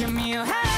give me a hand.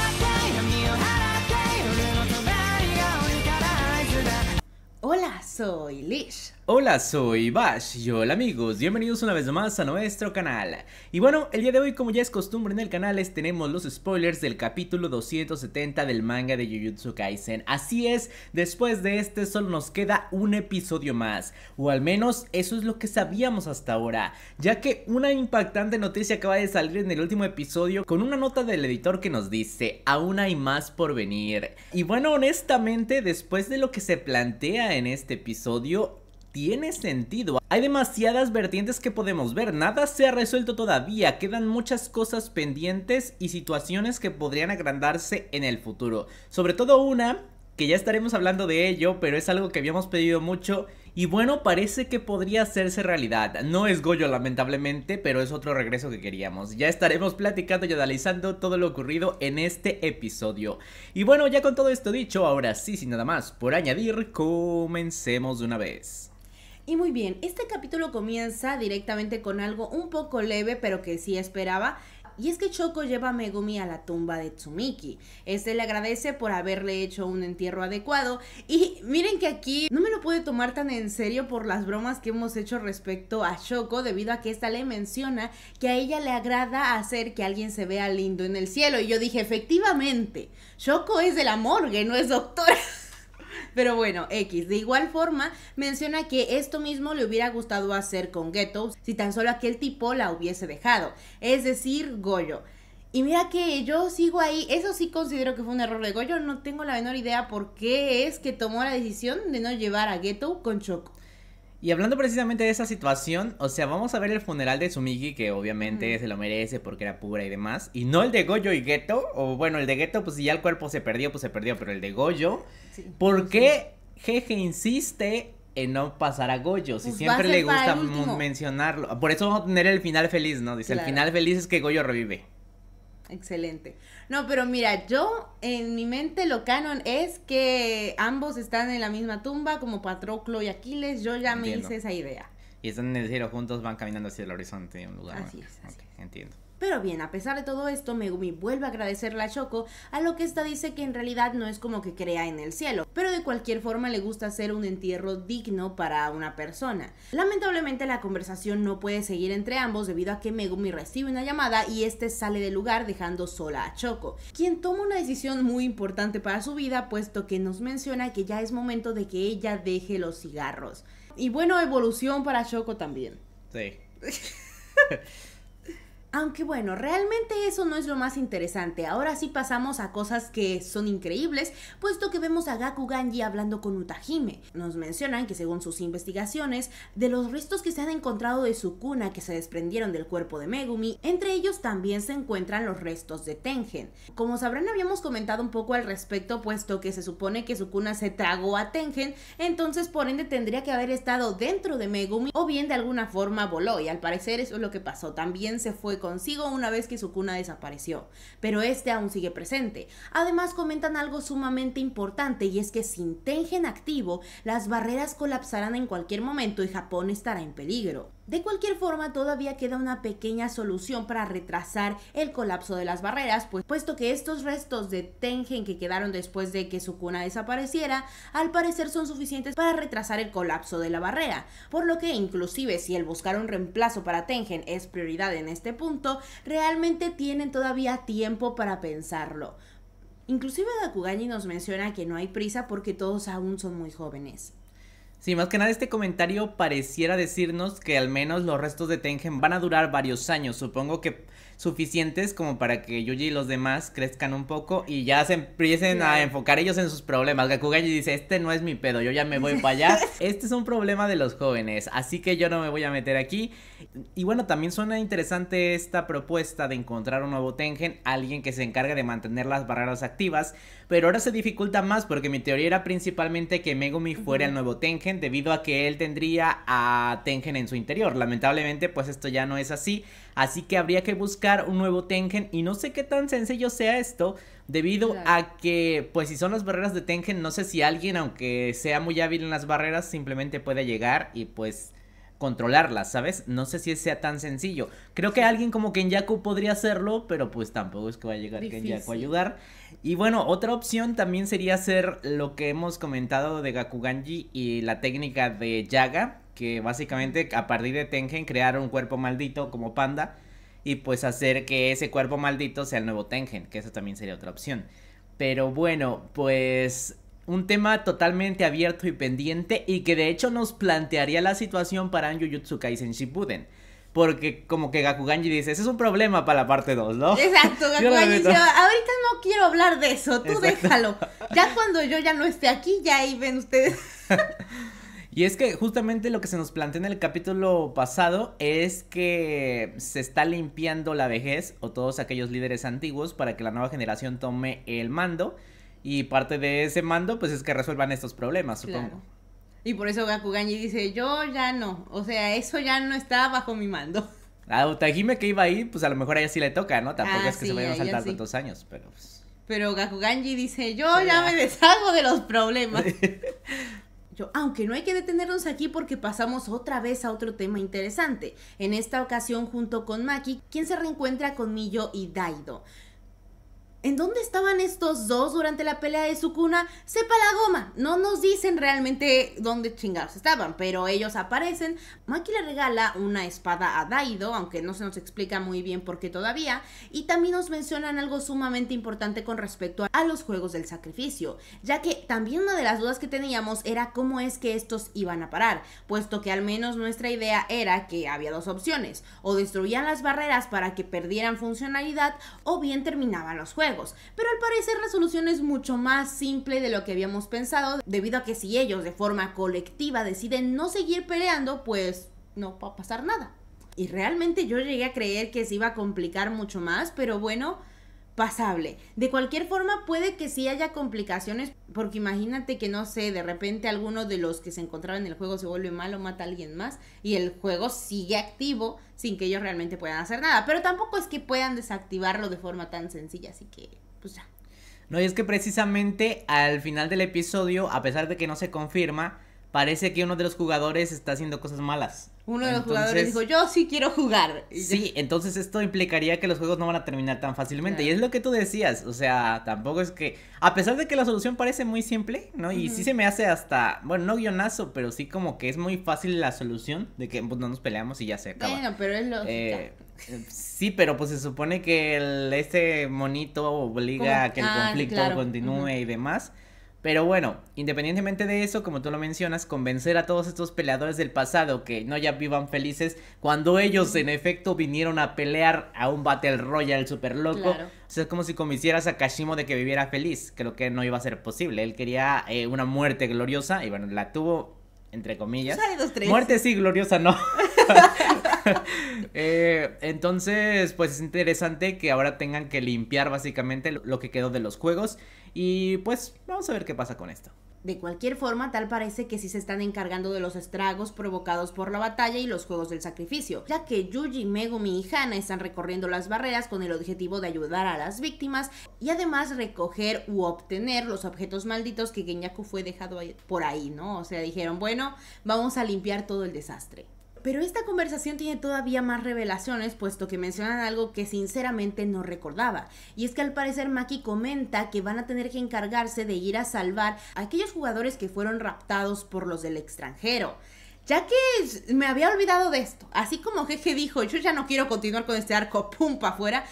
Hola, soy Lish. Hola, soy Bash. Y hola amigos, bienvenidos una vez más a nuestro canal. Y bueno, el día de hoy como ya es costumbre en el canal es, tenemos los spoilers del capítulo 270 del manga de Jujutsu Kaisen. Así es, después de este solo nos queda un episodio más, o al menos eso es lo que sabíamos hasta ahora, ya que una impactante noticia acaba de salir en el último episodio con una nota del editor que nos dice, aún hay más por venir. Y bueno, honestamente, después de lo que se plantea en en este episodio tiene sentido. Hay demasiadas vertientes que podemos ver, nada se ha resuelto todavía, quedan muchas cosas pendientes y situaciones que podrían agrandarse en el futuro. Sobre todo una, que ya estaremos hablando de ello, pero es algo que habíamos pedido mucho y bueno, parece que podría hacerse realidad. No es Goyo lamentablemente, pero es otro regreso que queríamos. Ya estaremos platicando y analizando todo lo ocurrido en este episodio. Y bueno, ya con todo esto dicho, ahora sí, sin nada más por añadir, comencemos de una vez. Y muy bien, este capítulo comienza directamente con algo un poco leve, pero que sí esperaba, y es que Choco lleva a Megumi a la tumba de Tsumiki. Este le agradece por haberle hecho un entierro adecuado y miren que aquí no me lo puede tomar tan en serio por las bromas que hemos hecho respecto a Choco debido a que esta le menciona que a ella le agrada hacer que alguien se vea lindo en el cielo y yo dije efectivamente, Choco es de la morgue, no es doctora. Pero bueno, X. De igual forma, menciona que esto mismo le hubiera gustado hacer con Ghetto si tan solo aquel tipo la hubiese dejado, es decir, Goyo. Y mira que yo sigo ahí, eso sí considero que fue un error de Goyo, no tengo la menor idea por qué es que tomó la decisión de no llevar a Ghetto con Choco. Y hablando precisamente de esa situación, o sea, vamos a ver el funeral de Sumiki, que obviamente se lo merece porque era pura y demás, y no el de Goyo y Geto, o bueno, el de Geto, pues si ya el cuerpo se perdió, pues se perdió, pero el de Goyo, ¿por qué Jeje insiste en no pasar a Goyo, si pues siempre le gusta mencionarlo? Por eso vamos a tener el final feliz, ¿no? Dice, el final feliz es que Goyo revive. Excelente. No, pero mira, yo en mi mente lo canon es que ambos están en la misma tumba como Patroclo y Aquiles. Yo ya me hice esa idea. Y están en el cielo juntos, van caminando hacia el horizonte en un lugar. Así es, así Entiendo. Pero bien, a pesar de todo esto, Megumi vuelve a agradecerle a Choco, a lo que esta dice que en realidad no es como que crea en el cielo, pero de cualquier forma le gusta hacer un entierro digno para una persona. Lamentablemente la conversación no puede seguir entre ambos debido a que Megumi recibe una llamada y este sale del lugar dejando sola a Choco, quien toma una decisión muy importante para su vida puesto que nos menciona que ya es momento de que ella deje los cigarros. Y bueno, evolución para Choco también. Sí. Aunque bueno, realmente eso no es lo más interesante. Ahora sí pasamos a cosas que son increíbles, puesto que vemos a Gakuganji hablando con Utahime. Nos mencionan que según sus investigaciones, de los restos que se han encontrado de su cuna que se desprendieron del cuerpo de Megumi, entre ellos también se encuentran los restos de Tengen. Como sabrán, habíamos comentado un poco al respecto, puesto que se supone que su cuna se tragó a Tengen, entonces por ende tendría que haber estado dentro de Megumi o bien de alguna forma voló y al parecer eso es lo que pasó. También se fue consigo una vez que su cuna desapareció, pero este aún sigue presente. Además comentan algo sumamente importante y es que sin Tengen activo, las barreras colapsarán en cualquier momento y Japón estará en peligro. De cualquier forma, todavía queda una pequeña solución para retrasar el colapso de las barreras, pues, puesto que estos restos de Tengen que quedaron después de que su cuna desapareciera, al parecer son suficientes para retrasar el colapso de la barrera, por lo que inclusive si el buscar un reemplazo para Tengen es prioridad en este punto, realmente tienen todavía tiempo para pensarlo. Inclusive Dakugani nos menciona que no hay prisa porque todos aún son muy jóvenes. Sí, más que nada este comentario pareciera decirnos que al menos los restos de Tengen van a durar varios años, supongo que suficientes como para que Yuji y los demás crezcan un poco y ya se empiecen a enfocar ellos en sus problemas. Gakuganji dice, este no es mi pedo, yo ya me voy para allá. Este es un problema de los jóvenes, así que yo no me voy a meter aquí. Y bueno, también suena interesante esta propuesta de encontrar un nuevo Tengen, alguien que se encargue de mantener las barreras activas, pero ahora se dificulta más porque mi teoría era principalmente que Megumi fuera el nuevo Tengen debido a que él tendría a Tengen en su interior. Lamentablemente pues esto ya no es así, así que habría que buscar un nuevo Tengen y no sé qué tan sencillo sea esto debido a que pues si son las barreras de Tengen no sé si alguien aunque sea muy hábil en las barreras simplemente puede llegar y pues controlarlas, ¿sabes? No sé si sea tan sencillo. Creo que alguien como Kenyaku podría hacerlo, pero pues tampoco es que va a llegar Difícil. Kenyaku a ayudar. Y bueno, otra opción también sería hacer lo que hemos comentado de Gakuganji y la técnica de Yaga, que básicamente a partir de Tengen crear un cuerpo maldito como panda y pues hacer que ese cuerpo maldito sea el nuevo Tengen, que eso también sería otra opción. Pero bueno, pues un tema totalmente abierto y pendiente y que de hecho nos plantearía la situación para Anjujutsu Kaisen Shippuden. Porque como que Gakuganji dice, ese es un problema para la parte 2, ¿no? Exacto, Gakuganji dice, ahorita no quiero hablar de eso, tú déjalo. Ya cuando yo ya no esté aquí, ya ahí ven ustedes. y es que justamente lo que se nos plantea en el capítulo pasado es que se está limpiando la vejez o todos aquellos líderes antiguos para que la nueva generación tome el mando. Y parte de ese mando, pues es que resuelvan estos problemas, supongo. Y por eso Gakuganji dice, yo ya no, o sea, eso ya no está bajo mi mando. A que iba ahí, pues a lo mejor a ella sí le toca, ¿no? Tampoco ah, es que se vayan a saltar tantos años, pero pues. Pero Gakuganji dice, yo ya me deshago de los problemas. Yo, aunque no hay que detenernos aquí porque pasamos otra vez a otro tema interesante, en esta ocasión junto con Maki, quien se reencuentra con Millo y Daido. ¿En dónde estaban estos dos durante la pelea de Sukuna? Sepa la goma. No nos dicen realmente dónde chingados estaban, pero ellos aparecen. Maki le regala una espada a Daido, aunque no se nos explica muy bien por qué todavía. Y también nos mencionan algo sumamente importante con respecto a los juegos del sacrificio, ya que también una de las dudas que teníamos era cómo es que estos iban a parar, puesto que al menos nuestra idea era que había dos opciones, o destruían las barreras para que perdieran funcionalidad, o bien terminaban los juegos pero al parecer la solución es mucho más simple de lo que habíamos pensado, debido a que si ellos de forma colectiva deciden no seguir peleando, pues no va a pasar nada. Y realmente yo llegué a creer que se iba a complicar mucho más, pero bueno, pasable. De cualquier forma, puede que sí haya complicaciones, porque imagínate que, no sé, de repente alguno de los que se encontraban en el juego se vuelve malo, mata a alguien más, y el juego sigue activo sin que ellos realmente puedan hacer nada. Pero tampoco es que puedan desactivarlo de forma tan sencilla, así que, pues ya. No, y es que precisamente al final del episodio, a pesar de que no se confirma, parece que uno de los jugadores está haciendo cosas malas. Uno de los jugadores dijo, yo sí quiero jugar. sí, entonces esto implicaría que los juegos no van a terminar tan fácilmente. Y es lo que tú decías, o sea, tampoco es que, a pesar de que la solución parece muy simple, ¿no? Y sí se me hace hasta, bueno, no guionazo, pero sí como que es muy fácil la solución de que pues, no nos peleamos y ya se acaba. Bueno, pero es eh, sí, pero pues se supone que el, este monito obliga a que el ah, conflicto continúe y demás. Pero bueno, independientemente de eso, como tú lo mencionas, convencer a todos estos peleadores del pasado que no ya vivan felices cuando ellos en efecto vinieron a pelear a un Battle Royale super loco. es como si convencieras a Kashimo de que viviera feliz, creo que no iba a ser posible. Él quería eh, una muerte gloriosa y bueno, la tuvo entre comillas. tres. Muerte sí, gloriosa no. Eh, entonces, pues es interesante que ahora tengan que limpiar básicamente lo que quedó de los juegos. Y pues vamos a ver qué pasa con esto. De cualquier forma, tal parece que sí se están encargando de los estragos provocados por la batalla y los juegos del sacrificio, ya que Yuji, Megumi y Hana están recorriendo las barreras con el objetivo de ayudar a las víctimas y además recoger u obtener los objetos malditos que Genyaku fue dejado por ahí, ¿no? O sea, dijeron, bueno, vamos a limpiar todo el desastre pero esta conversación tiene todavía más revelaciones, puesto que mencionan algo que sinceramente no recordaba. Y es que al parecer Maki comenta que van a tener que encargarse de ir a salvar a aquellos jugadores que fueron raptados por los del extranjero ya que me había olvidado de esto, así como Jeje dijo, yo ya no quiero continuar con este arco, pum, para afuera,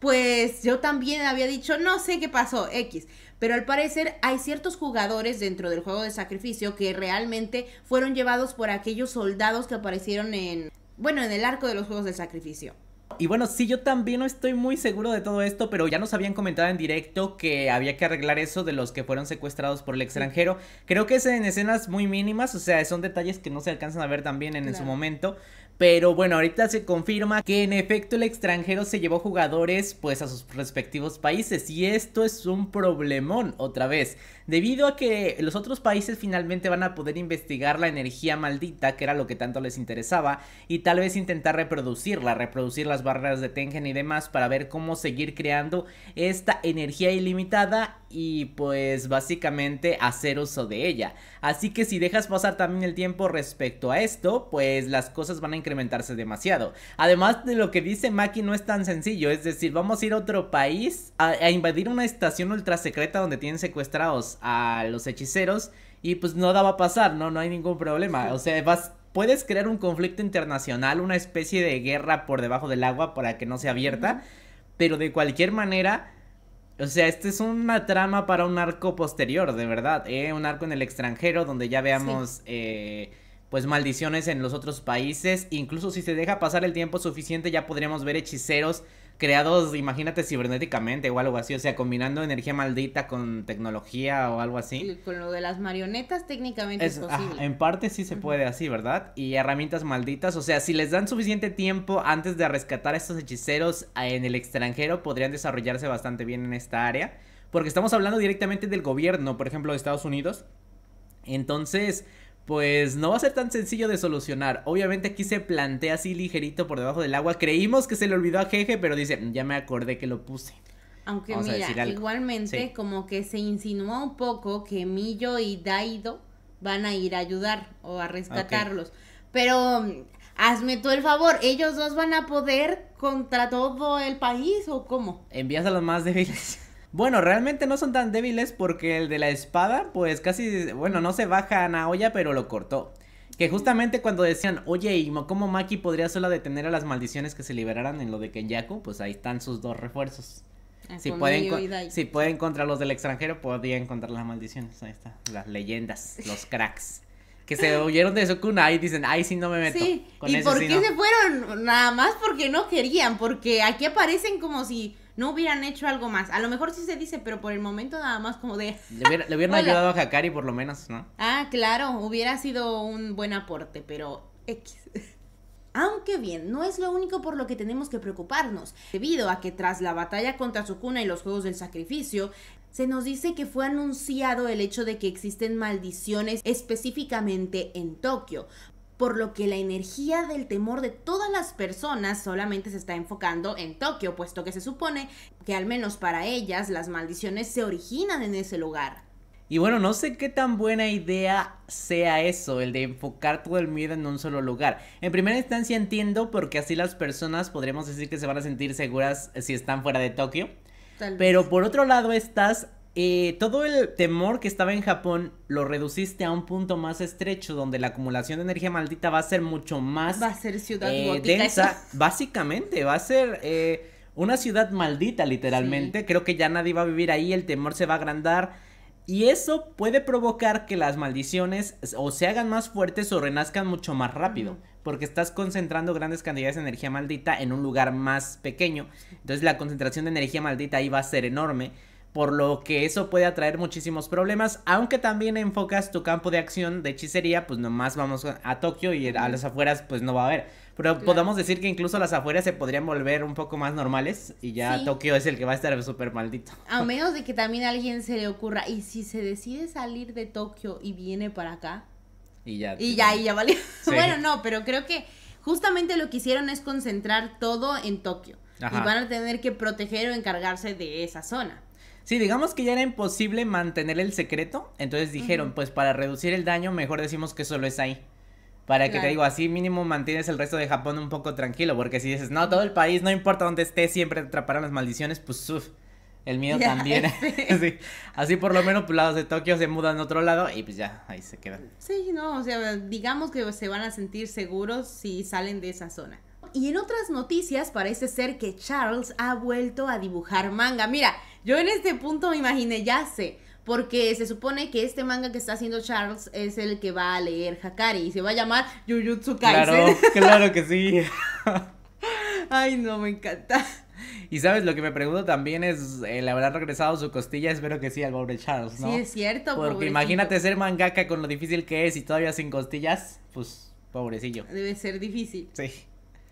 pues yo también había dicho, no sé qué pasó, X. Pero al parecer hay ciertos jugadores dentro del juego de sacrificio que realmente fueron llevados por aquellos soldados que aparecieron en, bueno, en el arco de los juegos del sacrificio. Y bueno, sí, yo también no estoy muy seguro de todo esto, pero ya nos habían comentado en directo que había que arreglar eso de los que fueron secuestrados por el extranjero. Creo que es en escenas muy mínimas, o sea, son detalles que no se alcanzan a ver también en, en su momento. Pero bueno, ahorita se confirma que en efecto el extranjero se llevó jugadores pues a sus respectivos países y esto es un problemón otra vez, debido a que los otros países finalmente van a poder investigar la energía maldita que era lo que tanto les interesaba y tal vez intentar reproducirla, reproducir las barreras de Tengen y demás para ver cómo seguir creando esta energía ilimitada y pues básicamente hacer uso de ella. Así que si dejas pasar también el tiempo respecto a esto, pues las cosas van a incrementarse demasiado. Además de lo que dice Maki no es tan sencillo, es decir, vamos a ir a otro país a, invadir una estación ultra secreta donde tienen secuestrados a los hechiceros y pues nada va a pasar, no, no hay ningún problema. O sea, puedes crear un conflicto internacional, una especie de guerra por debajo del agua para que no sea abierta, pero de cualquier manera o sea, esta es una trama para un arco posterior, de verdad. ¿eh? Un arco en el extranjero donde ya veamos... Eh, pues maldiciones en los otros países. Incluso si se deja pasar el tiempo suficiente ya podríamos ver hechiceros creados, imagínate, cibernéticamente o algo así, o sea, combinando energía maldita con tecnología o algo así. con lo de las marionetas técnicamente es, posible. en parte sí se puede así, ¿verdad? Y herramientas malditas, o sea, si les dan suficiente tiempo antes de rescatar a estos hechiceros eh, en el extranjero, podrían desarrollarse bastante bien en esta área, porque estamos hablando directamente del gobierno, por ejemplo, de Estados Unidos. Entonces, pues no va a ser tan sencillo de solucionar. Obviamente aquí se plantea así ligerito por debajo del agua. Creímos que se le olvidó a Jeje, pero dice, ya me acordé que lo puse. Aunque mira, igualmente como que se insinuó un poco que Millo y Daido van a ir a ayudar o a rescatarlos. Pero hazme tú el favor, ellos dos van a poder contra todo el país o cómo? Envías a los más débiles. Bueno, realmente no son tan débiles porque el de la espada, pues casi, bueno, no se baja a Naoya, pero lo cortó. Que justamente cuando decían, oye, ¿y cómo Maki podría solo detener a las maldiciones que se liberaran en lo de Kenyaku? Pues ahí están sus dos refuerzos. Ah, si pueden, si pueden contra los del extranjero, podrían encontrar las maldiciones. Ahí está, las leyendas, los cracks. que se huyeron de Sukuna y dicen, ay, sí, no me meto. Sí, ¿y por qué se fueron? Nada más porque no querían, porque aquí aparecen como si no hubieran hecho algo más. A lo mejor sí se dice, pero por el momento nada más como de... Le, hubiera, hubieran ayudado a Hakari por lo menos, ¿no? Ah, claro, hubiera sido un buen aporte, pero X. Aunque bien, no es lo único por lo que tenemos que preocuparnos, debido a que tras la batalla contra Sukuna y los Juegos del Sacrificio, se nos dice que fue anunciado el hecho de que existen maldiciones específicamente en Tokio, por lo que la energía del temor de todas las personas solamente se está enfocando en Tokio, puesto que se supone que al menos para ellas las maldiciones se originan en ese lugar. Y bueno, no sé qué tan buena idea sea eso, el de enfocar todo el miedo en un solo lugar. En primera instancia entiendo porque así las personas podríamos decir que se van a sentir seguras si están fuera de Tokio. Pero por otro lado estás eh, todo el temor que estaba en Japón lo reduciste a un punto más estrecho donde la acumulación de energía maldita va a ser mucho más... Va a ser ciudad eh, densa. Básicamente, va a ser... Eh, una ciudad maldita, literalmente. Creo que ya nadie va a vivir ahí, el temor se va a agrandar. Y eso puede provocar que las maldiciones o se hagan más fuertes o renazcan mucho más rápido. Porque estás concentrando grandes cantidades de energía maldita en un lugar más pequeño. Entonces la concentración de energía maldita ahí va a ser enorme por lo que eso puede atraer muchísimos problemas, aunque también enfocas tu campo de acción de hechicería, pues nomás vamos a Tokio y a las afueras pues no va a haber. Pero podemos decir que incluso las afueras se podrían volver un poco más normales y ya Tokio es el que va a estar súper maldito. A menos de que también a alguien se le ocurra, y si se decide salir de Tokio y viene para acá. Y ya. Y ya, y ya vale Bueno, no, pero creo que justamente lo que hicieron es concentrar todo en Tokio. Y van a tener que proteger o encargarse de esa zona. Sí, digamos que ya era imposible mantener el secreto, entonces dijeron, pues para reducir el daño mejor decimos que solo es ahí. Para que te digo, así mínimo mantienes el resto de Japón un poco tranquilo, porque si dices, no, todo el país, no importa dónde esté, siempre te atraparán las maldiciones, pues uf, el miedo también. Así por lo menos, pues lados de Tokio se mudan a otro lado y pues ya, ahí se quedan. Sí, no, o sea, digamos que se van a sentir seguros si salen de esa zona. Y en otras noticias parece ser que Charles ha vuelto a dibujar manga. Mira, yo en este punto me imaginé, ya sé, porque se supone que este manga que está haciendo Charles es el que va a leer Hakari y se va a llamar Jujutsu Kaisen. Claro, claro que sí. Ay, no, me encanta. Y sabes, lo que me pregunto también es, eh, ¿le habrá regresado su costilla? Espero que sí al pobre Charles, ¿no? Sí, es cierto. Porque imagínate ser mangaka con lo difícil que es y todavía sin costillas, pues pobrecillo. Debe ser difícil. Sí.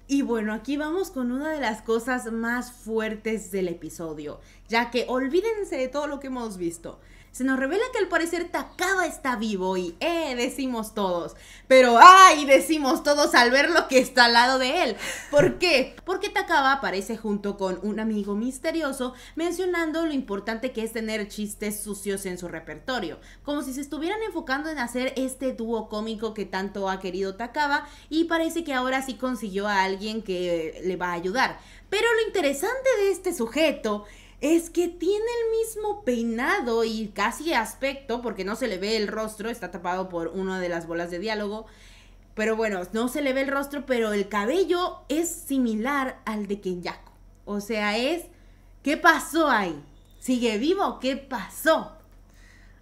Y bueno, aquí vamos con una de las cosas más fuertes del episodio, ya que olvídense de todo lo que hemos visto. Se nos revela que al parecer Takaba está vivo y ¡eh! decimos todos. Pero ¡ay! decimos todos al ver lo que está al lado de él. ¿Por qué? Porque Takaba aparece junto con un amigo misterioso mencionando lo importante que es tener chistes sucios en su repertorio. Como si se estuvieran enfocando en hacer este dúo cómico que tanto ha querido Takaba y parece que ahora sí consiguió a alguien que le va a ayudar. Pero lo interesante de este sujeto es que tiene el mismo peinado y casi aspecto, porque no se le ve el rostro, está tapado por una de las bolas de diálogo. Pero bueno, no se le ve el rostro, pero el cabello es similar al de Kenyako. O sea, es, ¿qué pasó ahí? ¿Sigue vivo? ¿Qué pasó?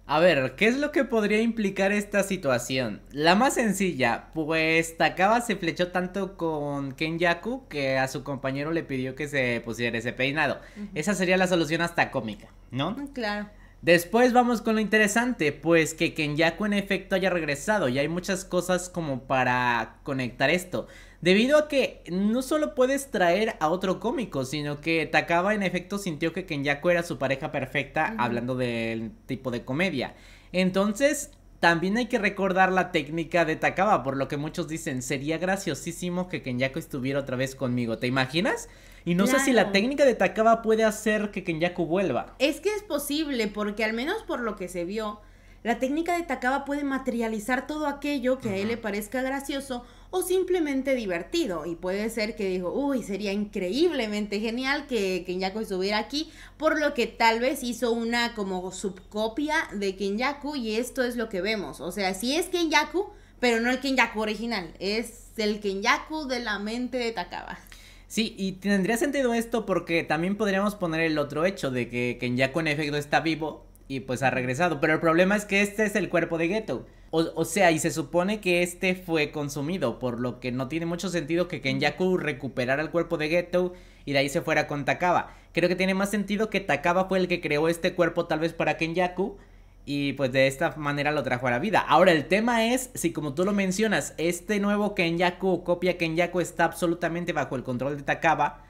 A ver, ¿qué es lo que podría implicar esta situación? La más sencilla, pues Takaba se flechó tanto con Kenyaku que a su compañero le pidió que se pusiera ese peinado. Esa sería la solución hasta cómica, ¿no? Mm, claro. Después vamos con lo interesante, pues que Kenyaku en efecto haya regresado y hay muchas cosas como para conectar esto debido a que no solo puedes traer a otro cómico, sino que Takaba en efecto sintió que Kenyaku era su pareja perfecta hablando del tipo de comedia. Entonces, también hay que recordar la técnica de Takaba, por lo que muchos dicen, sería graciosísimo que Kenyaku estuviera otra vez conmigo, ¿te imaginas? Y no sé si la técnica de Takaba puede hacer que Kenyaku vuelva. Es que es posible, porque al menos por lo que se vio, la técnica de Takaba puede materializar todo aquello que a él le parezca gracioso o simplemente divertido. Y puede ser que dijo, uy, sería increíblemente genial que Kenyaku estuviera aquí, por lo que tal vez hizo una como subcopia de Kenyaku y esto es lo que vemos. O sea, sí es Kenyaku, pero no el Kenyaku original, es el Kenyaku de la mente de Takaba. Sí, y tendría sentido esto porque también podríamos poner el otro hecho de que Kenyaku en efecto está vivo, y pues ha regresado. Pero el problema es que este es el cuerpo de Geto. O, sea, y se supone que este fue consumido, por lo que no tiene mucho sentido que Kenyaku recuperara el cuerpo de Geto y de ahí se fuera con Takaba. Creo que tiene más sentido que Takaba fue el que creó este cuerpo tal vez para Kenyaku y pues de esta manera lo trajo a la vida. Ahora el tema es si como tú lo mencionas, este nuevo Kenyaku copia Kenyaku está absolutamente bajo el control de Takaba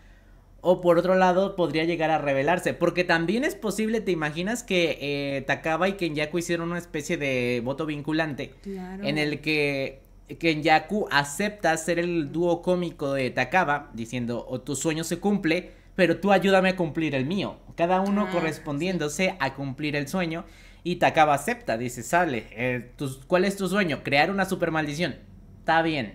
o por otro lado podría llegar a revelarse. Porque también es posible, ¿te imaginas que eh, Takaba y Kenyaku hicieron una especie de voto vinculante? En el que Kenyaku acepta ser el dúo cómico de Takaba, diciendo, o tu sueño se cumple, pero tú ayúdame a cumplir el mío. Cada uno ah, correspondiéndose a cumplir el sueño. Y Takaba acepta, dice, sale, eh, ¿cuál es tu sueño? Crear una super maldición. Está bien,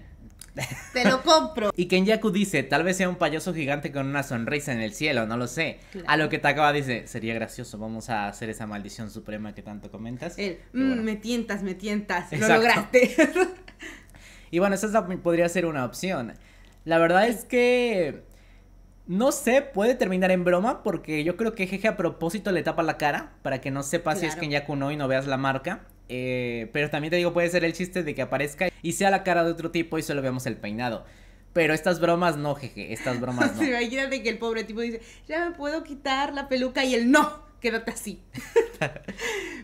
Te lo compro. y Kenyaku dice, tal vez sea un payaso gigante con una sonrisa en el cielo, no lo sé. A lo que Takaba dice, sería gracioso, vamos a hacer esa maldición suprema que tanto comentas. El, mm, me tientas, me tientas, lo lograste. y bueno, esa podría ser una opción. La verdad es que no sé, puede terminar en broma porque yo creo que Jeje a propósito le tapa la cara para que no sepas si es Kenyaku no y no veas la marca. Eh, pero también te digo, puede ser el chiste de que aparezca y sea la cara de otro tipo y solo veamos el peinado. Pero estas bromas no, jeje, estas bromas no. Imagínate que el pobre tipo dice, ya me puedo quitar la peluca y el no, quédate así.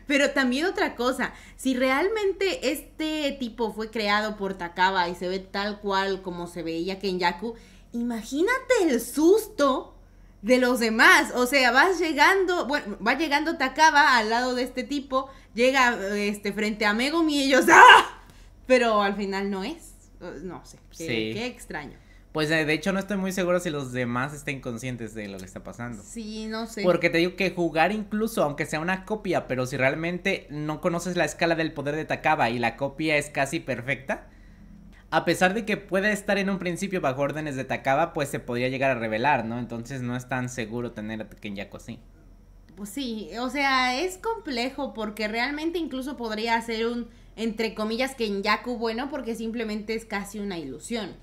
Pero también otra cosa, si realmente este tipo fue creado por Takaba y se ve tal cual como se veía Kenyaku, imagínate el susto de los demás. O sea, vas llegando, bueno, va llegando Takaba al lado de este tipo, llega este, frente a Megumi y ellos, ¡ah! Pero al final no es. No sé, qué, qué extraño. Pues eh, de hecho no estoy muy seguro si los demás estén conscientes de lo que está pasando. Sí, no sé. Porque te digo que jugar incluso, aunque sea una copia, pero si realmente no conoces la escala del poder de Takaba y la copia es casi perfecta, a pesar de que puede estar en un principio bajo órdenes de Takaba, pues se podría llegar a revelar, ¿no? Entonces no es tan seguro tener a Kenyaku así. Pues sí, o sea, es complejo porque realmente incluso podría ser un, entre comillas, Kenyaku bueno porque simplemente es casi una ilusión.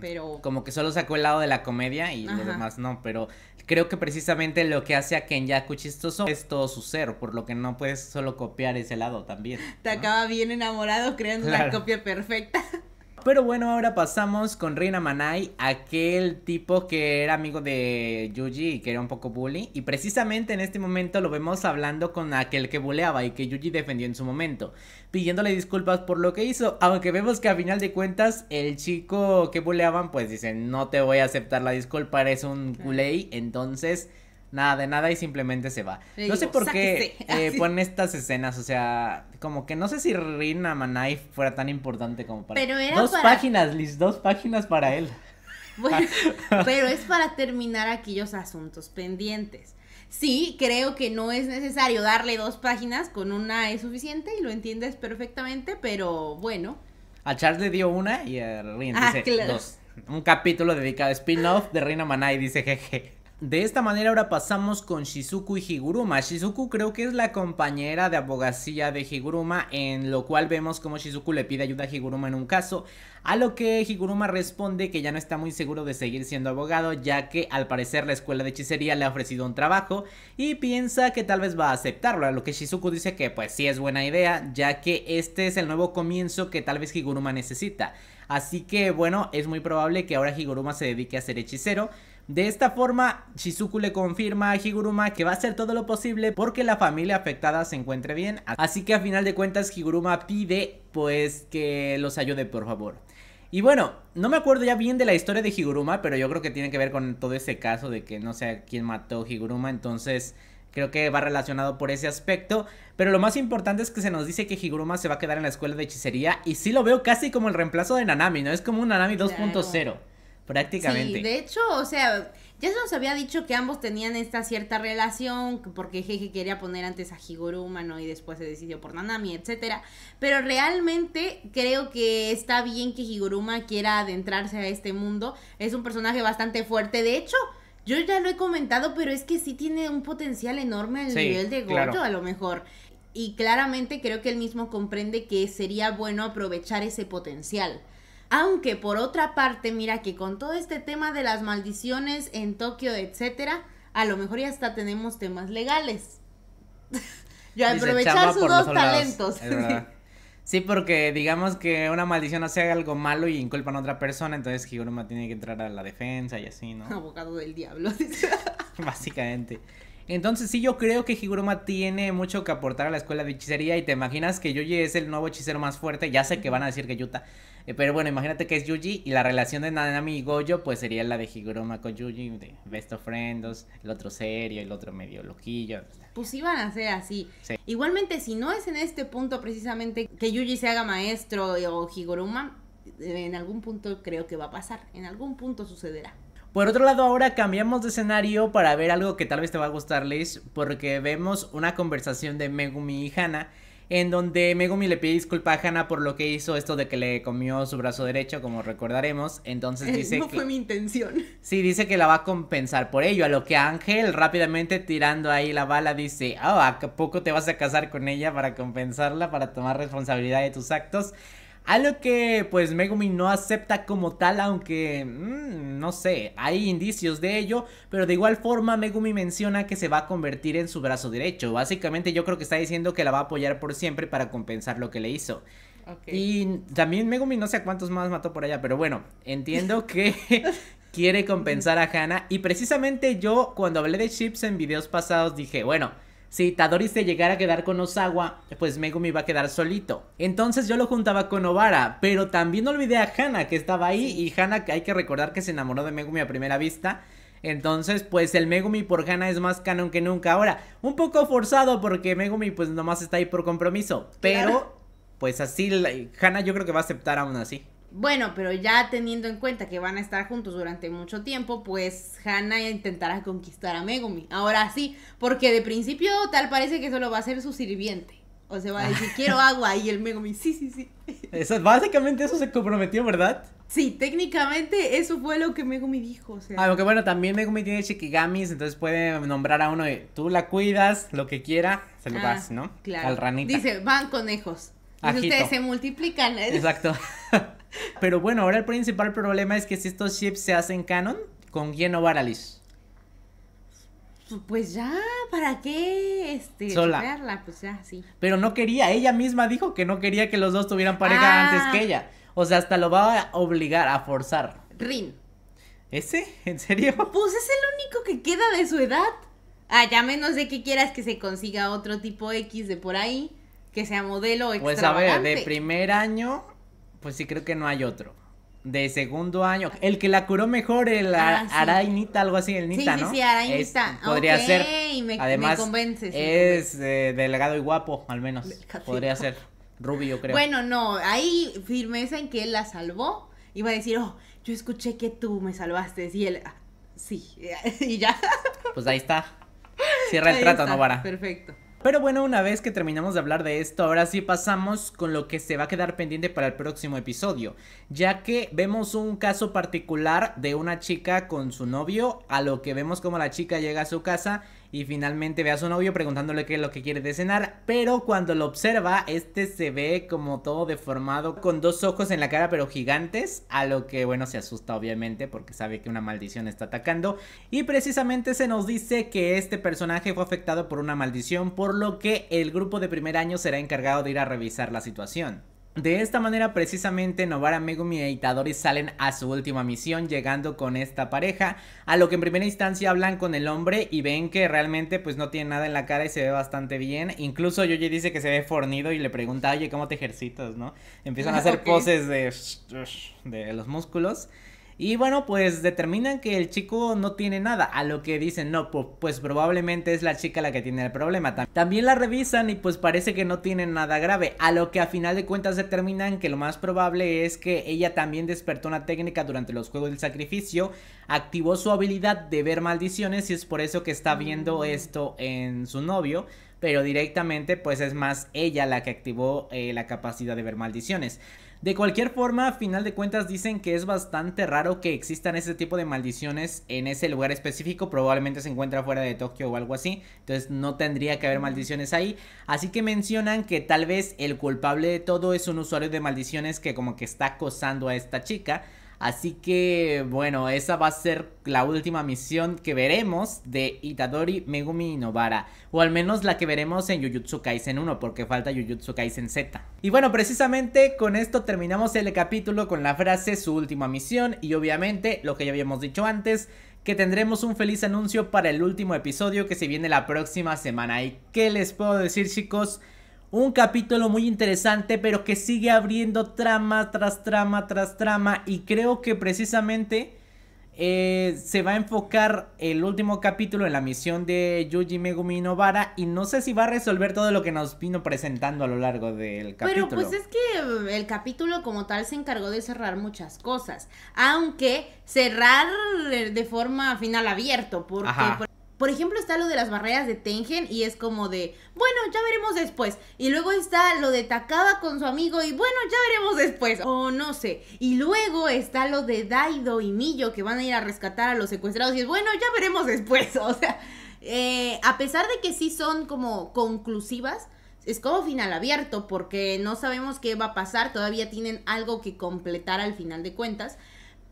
Pero... Como que solo sacó el lado de la comedia y los lo demás no, pero creo que precisamente lo que hace a Kenyaku chistoso es todo su ser, por lo que no puedes solo copiar ese lado también. Takaba bien enamorado creando una copia perfecta. Pero bueno, ahora pasamos con Reina Manai, aquel tipo que era amigo de Yuji y que era un poco bully. Y precisamente en este momento lo vemos hablando con aquel que buleaba y que Yuji defendió en su momento, pidiéndole disculpas por lo que hizo. Aunque vemos que a final de cuentas el chico que buleaban pues dice, no te voy a aceptar la disculpa, eres un culé, entonces nada de nada y simplemente se va. no sé por qué eh, ponen estas escenas, o sea, como que no sé si Rina Manai fuera tan importante como para... dos páginas, Liz, dos páginas para él. Bueno, pero es para terminar aquellos asuntos pendientes. Sí, creo que no es necesario darle dos páginas, con una es suficiente y lo entiendes perfectamente, pero bueno. A Charles le dio una y a Rina ah, dice dos. Un capítulo dedicado a spin-off de Rina Manai dice jeje. De esta manera ahora pasamos con Shizuku y Higuruma. Shizuku creo que es la compañera de abogacía de Higuruma, en lo cual vemos como Shizuku le pide ayuda a Higuruma en un caso, a lo que Higuruma responde que ya no está muy seguro de seguir siendo abogado, ya que al parecer la escuela de hechicería le ha ofrecido un trabajo y piensa que tal vez va a aceptarlo, a lo que Shizuku dice que pues sí es buena idea, ya que este es el nuevo comienzo que tal vez Higuruma necesita. Así que bueno, es muy probable que ahora Higuruma se dedique a ser hechicero, de esta forma, Shizuku le confirma a Higuruma que va a hacer todo lo posible porque la familia afectada se encuentre bien, así que a final de cuentas Higuruma pide pues que los ayude por favor. Y bueno, no me acuerdo ya bien de la historia de Higuruma, pero yo creo que tiene que ver con todo ese caso de que no sé quién mató Higuruma, entonces creo que va relacionado por ese aspecto. Pero lo más importante es que se nos dice que Higuruma se va a quedar en la escuela de hechicería y sí lo veo casi como el reemplazo de Nanami, ¿no? Es como un Nanami 2.0 prácticamente. Sí, de hecho, o sea, ya se nos había dicho que ambos tenían esta cierta relación, porque Jeje quería poner antes a Higuruma, ¿no? Y después se decidió por Nanami, etcétera. Pero realmente creo que está bien que Higuruma quiera adentrarse a este mundo. Es un personaje bastante fuerte. De hecho, yo ya lo he comentado, pero es que sí tiene un potencial enorme al nivel de Gojo, a lo mejor. Y claramente creo que él mismo comprende que sería bueno aprovechar ese potencial. Aunque por otra parte, mira que con todo este tema de las maldiciones en Tokio, etcétera, a lo mejor ya hasta tenemos temas legales. Yo aprovechar sus dos talentos. Sí, porque digamos que una maldición hace algo malo y inculpan a otra persona, entonces Higuruma tiene que entrar a la defensa y así, ¿no? Abogado del diablo. Básicamente. Entonces sí, yo creo que Higuruma tiene mucho que aportar a la escuela de hechicería y te imaginas que Yuji es el nuevo hechicero más fuerte, ya sé que van a decir que Yuta, eh, pero bueno, imagínate que es Yuji y la relación de Nanami y Goyo pues sería la de Higuruma con Yuji, de best of friends, el otro serio, el otro medio loquillo. Pues iban a ser así. Igualmente, si no es en este punto precisamente que Yuji se haga maestro o Higuruma, en algún punto creo que va a pasar, en algún punto sucederá. Por otro lado, ahora cambiamos de escenario para ver algo que tal vez te va a gustar, Liz, porque vemos una conversación de Megumi y Hana, en donde Megumi le pide disculpa a Hana por lo que hizo, esto de que le comió su brazo derecho, como recordaremos. Entonces eh, dice que. fue mi intención. Sí, dice que la va a compensar por ello, a lo que Ángel, rápidamente tirando ahí la bala, dice: oh, ¿a poco te vas a casar con ella para compensarla, para tomar responsabilidad de tus actos? Algo que pues Megumi no acepta como tal, aunque mm, no sé, hay indicios de ello, pero de igual forma Megumi menciona que se va a convertir en su brazo derecho. Básicamente yo creo que está diciendo que la va a apoyar por siempre para compensar lo que le hizo. Y también Megumi no sé cuántos más mató por allá, pero bueno, entiendo que quiere compensar a Hannah. Y precisamente yo cuando hablé de chips en videos pasados dije, bueno, si Tadori se llegara a quedar con Ozawa, pues Megumi va a quedar solito. Entonces yo lo juntaba con Obara, pero también olvidé a Hana que estaba ahí y Hana hay que recordar que se enamoró de Megumi a primera vista. Entonces, pues el Megumi por Hana es más canon que nunca. Ahora, un poco forzado porque Megumi pues nomás está ahí por compromiso, pero pues así Hana yo creo que va a aceptar aún así. Bueno, pero ya teniendo en cuenta que van a estar juntos durante mucho tiempo, pues Hannah intentará conquistar a Megumi. Ahora sí, porque de principio tal parece que solo va a ser su sirviente. O se va a decir, quiero agua, y el Megumi, sí, sí, sí. Eso, básicamente eso se comprometió, ¿verdad? Sí, técnicamente eso fue lo que Megumi dijo, o aunque ah, bueno, también Megumi tiene Shikigamis, entonces puede nombrar a uno de, tú la cuidas, lo que quiera, se lo vas ah, das, ¿no? Claro. Al ranita. Dice, van conejos. Entonces, ustedes se multiplican. Exacto. Pero bueno, ahora el principal problema es que si estos chips se hacen canon, ¿con quién o pues, pues ya, ¿para qué? Este, Sola. Pues Pero no quería, ella misma dijo que no quería que los dos tuvieran pareja ah. antes que ella. O sea, hasta lo va a obligar a forzar. Rin. ¿Ese? ¿En serio? Pues es el único que queda de su edad. Ah, ya menos de que quieras que se consiga otro tipo X de por ahí, que sea modelo extravagante. Pues a ver, de primer año pues sí, creo que no hay otro. De segundo año. El que la curó mejor, el ah, Arainita, algo así, el Nita, ¿no? Sí, sí, Arainita. podría ser. Además, es eh, delgado y guapo, al menos. Podría ser. Rubio, creo. Bueno, no, hay firmeza en que él la salvó. Iba a decir, oh, yo escuché que tú me salvaste. Y él, ah, sí, y ya. Pues ahí está. Cierra el trato, ¿no, Vara? Perfecto. Pero bueno, una vez que terminamos de hablar de esto, ahora sí pasamos con lo que se va a quedar pendiente para el próximo episodio, ya que vemos un caso particular de una chica con su novio, a lo que vemos como la chica llega a su casa y finalmente ve a su novio preguntándole qué es lo que quiere de cenar, pero cuando lo observa, este se ve como todo deformado, con dos ojos en la cara pero gigantes, a lo que bueno se asusta obviamente porque sabe que una maldición está atacando y precisamente se nos dice que este personaje fue afectado por una maldición, por lo que el grupo de primer año será encargado de ir a revisar la situación. De esta manera precisamente Novara Megumi y Itadori salen a su última misión llegando con esta pareja, a lo que en primera instancia hablan con el hombre y ven que realmente pues no tiene nada en la cara y se ve bastante bien, incluso Yoji dice que se ve fornido y le pregunta, oye, ¿cómo te ejercitas, no? Empiezan a hacer poses de los músculos y bueno, pues determinan que el chico no tiene nada, a lo que dicen, no, pues probablemente es la chica la que tiene el problema. También la revisan y pues parece que no tiene nada grave, a lo que a final de cuentas determinan que lo más probable es que ella también despertó una técnica durante los juegos del sacrificio, activó su habilidad de ver maldiciones y es por eso que está viendo mm. esto en su novio pero directamente pues es más ella la que activó eh, la capacidad de ver maldiciones. De cualquier forma, a final de cuentas dicen que es bastante raro que existan ese tipo de maldiciones en ese lugar específico. Probablemente se encuentra fuera de Tokio o algo así. Entonces no tendría que haber maldiciones ahí. Así que mencionan que tal vez el culpable de todo es un usuario de maldiciones que como que está acosando a esta chica. Así que bueno, esa va a ser la última misión que veremos de Itadori Megumi Inobara. O al menos la que veremos en Jujutsu Kaisen 1, porque falta Jujutsu Kaisen Z. Y bueno, precisamente con esto terminamos el capítulo con la frase su última misión. Y obviamente, lo que ya habíamos dicho antes, que tendremos un feliz anuncio para el último episodio que se viene la próxima semana. ¿Y qué les puedo decir chicos? Un capítulo muy interesante, pero que sigue abriendo trama tras trama tras trama. Y creo que precisamente eh, se va a enfocar el último capítulo en la misión de Yuji Megumi Novara. Y no sé si va a resolver todo lo que nos vino presentando a lo largo del capítulo. Pero pues es que el capítulo como tal se encargó de cerrar muchas cosas. Aunque cerrar de forma final abierto. Porque. Por ejemplo, está lo de las barreras de Tengen y es como de, bueno, ya veremos después. Y luego está lo de Takaba con su amigo y bueno, ya veremos después. O no sé. Y luego está lo de Daido y Millo que van a ir a rescatar a los secuestrados y es bueno, ya veremos después. O sea, eh, a pesar de que sí son como conclusivas, es como final abierto porque no sabemos qué va a pasar. Todavía tienen algo que completar al final de cuentas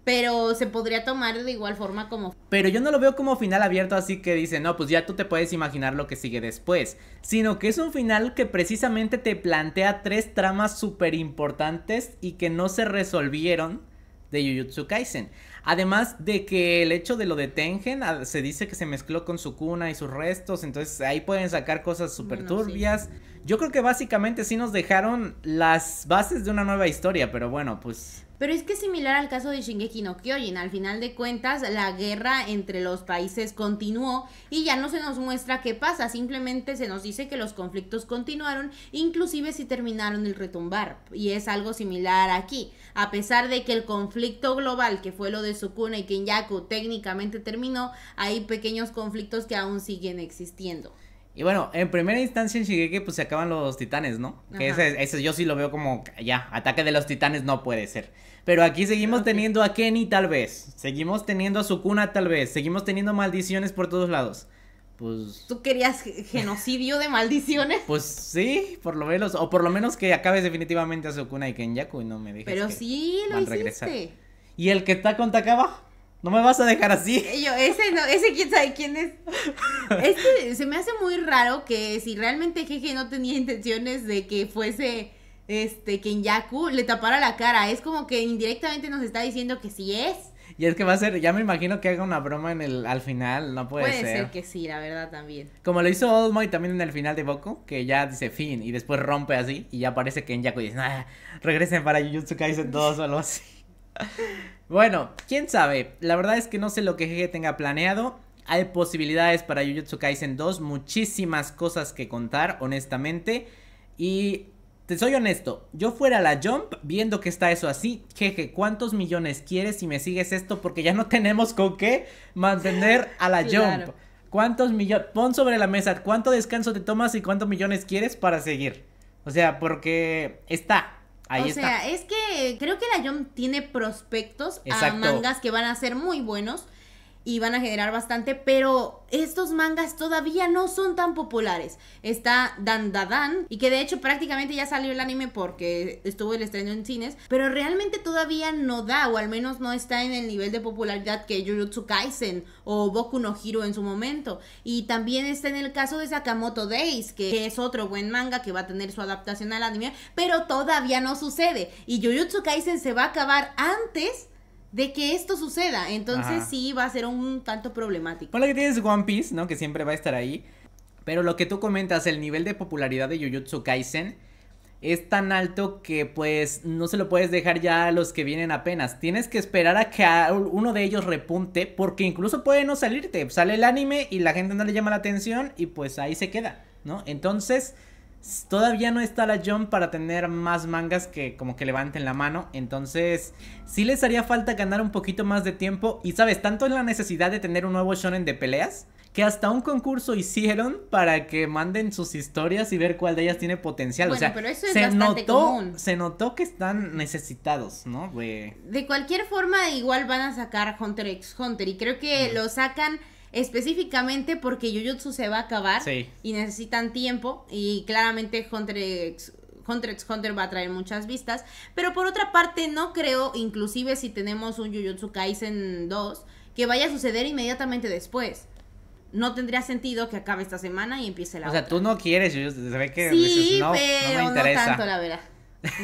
pero se podría tomar de igual forma como... Pero yo no lo veo como final abierto, así que dice, no, pues ya tú te puedes imaginar lo que sigue después, sino que es un final que precisamente te plantea tres tramas súper importantes y que no se resolvieron de Jujutsu Kaisen. Además de que el hecho de lo de Tengen ah, se dice que se mezcló con su cuna y sus restos, entonces ahí pueden sacar cosas súper turbias. Yo creo que básicamente sí nos dejaron las bases de una nueva historia, pero bueno, pues... Pero es que es similar al caso de Shingeki no Kyojin, al final de cuentas la guerra entre los países continuó y ya no se nos muestra qué pasa, simplemente se nos dice que los conflictos continuaron, inclusive si terminaron el retumbar, y es algo similar aquí. A pesar de que el conflicto global, que fue lo de Sukuna y Kenyaku, técnicamente terminó, hay pequeños conflictos que aún siguen existiendo. Y bueno, en primera instancia en Shigeki pues se acaban los titanes, ¿no? Que ese, yo sí lo veo como, ya, ataque de los titanes no puede ser. Pero aquí seguimos teniendo a Kenny tal vez, seguimos teniendo a Sukuna tal vez, seguimos teniendo maldiciones por todos lados. Pues... ¿Tú querías genocidio de maldiciones? Pues sí, por lo menos, o por lo menos que acabes definitivamente a Sukuna y Kenyaku y no me dejes Pero sí lo hiciste. ¿Y el que está con Takaba? No me vas a dejar así. ese no, ese quién sabe quién es. Este se me hace muy raro que si realmente Jeje no tenía intenciones de que fuese este que le tapara la cara. Es como que indirectamente nos está diciendo que sí es. Y es que va a ser, ya me imagino que haga una broma en el, al final, no puede, ser. Puede ser que sí, la verdad también. Como lo hizo Old Moy también en el final de Boku, que ya dice fin y después rompe así y ya parece que y dice, nada, ah, regresen para Jujutsu Kaisen todos o algo así bueno, quién sabe. La verdad es que no sé lo que jeje tenga planeado. Hay posibilidades para Jujutsu Kaisen 2, muchísimas cosas que contar, honestamente. Y te soy honesto, yo fuera la Jump, viendo que está eso así, jeje, ¿cuántos millones quieres si me sigues esto? Porque ya no tenemos con qué mantener a la Jump. ¿Cuántos millones? Pon sobre la mesa, ¿cuánto descanso te tomas y cuántos millones quieres para seguir? O sea, porque está, o sea, es que creo que la Jump tiene prospectos a mangas que van a ser muy buenos y van a generar bastante, pero estos mangas todavía no son tan populares. Está Dandadan y que de hecho prácticamente ya salió el anime porque estuvo el estreno en cines, pero realmente todavía no da o al menos no está en el nivel de popularidad que Jujutsu Kaisen o Boku no Hiro en su momento. Y también está en el caso de Sakamoto Days, que es otro buen manga que va a tener su adaptación al anime, pero todavía no sucede y Jujutsu Kaisen se va a acabar antes de que esto suceda. Entonces sí va a ser un tanto problemático. Por lo que tienes One Piece, ¿no? Que siempre va a estar ahí. Pero lo que tú comentas, el nivel de popularidad de Jujutsu Kaisen es tan alto que pues no se lo puedes dejar ya a los que vienen apenas. Tienes que esperar a que uno de ellos repunte porque incluso puede no salirte. Sale el anime y la gente no le llama la atención y pues ahí se queda, ¿no? Entonces Todavía no está la John para tener más mangas que como que levanten la mano. Entonces, sí les haría falta ganar un poquito más de tiempo. Y sabes, tanto en la necesidad de tener un nuevo shonen de peleas que hasta un concurso hicieron para que manden sus historias y ver cuál de ellas tiene potencial. o sea, pero eso es se notó, se notó que están necesitados, ¿no? De... cualquier forma, igual van a sacar Hunter x Hunter y creo que lo sacan específicamente porque Jujutsu se va a acabar y necesitan tiempo y claramente Hunter X, Hunter va a traer muchas vistas, pero por otra parte no creo, inclusive si tenemos un Jujutsu Kaisen 2, que vaya a suceder inmediatamente después. No tendría sentido que acabe esta semana y empiece la o otra. sea, tú no quieres, Jujutsu, se ve que sí, pero no, tanto, la verdad.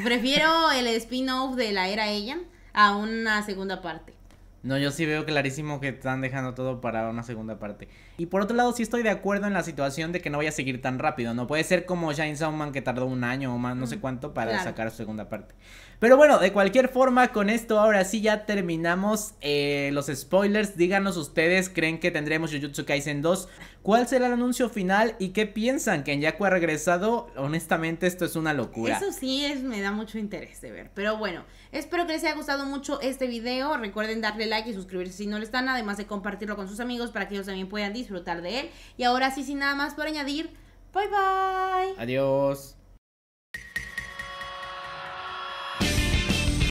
Prefiero el spin-off de la era ella a una segunda parte. No, yo sí veo clarísimo que están dejando todo para una segunda parte. Y por otro lado, sí estoy de acuerdo en la situación de que no vaya a seguir tan rápido. No puede ser como Shane Sauman que tardó un año o más, no sé cuánto, para sacar su segunda parte. Pero bueno, de cualquier forma, con esto ahora sí ya terminamos eh, los spoilers. Díganos ustedes, ¿creen que tendremos Jujutsu Kaisen 2? ¿Cuál será el anuncio final y qué piensan? ¿Que en Yaku ha regresado? Honestamente, esto es una locura. Eso sí, es, me da mucho interés de ver. Pero bueno, espero que les haya gustado mucho este video. Recuerden darle like y suscribirse si no lo están, además de compartirlo con sus amigos para que ellos también puedan disfrutar de él. Y ahora sí, sin nada más por añadir, bye bye. Adiós.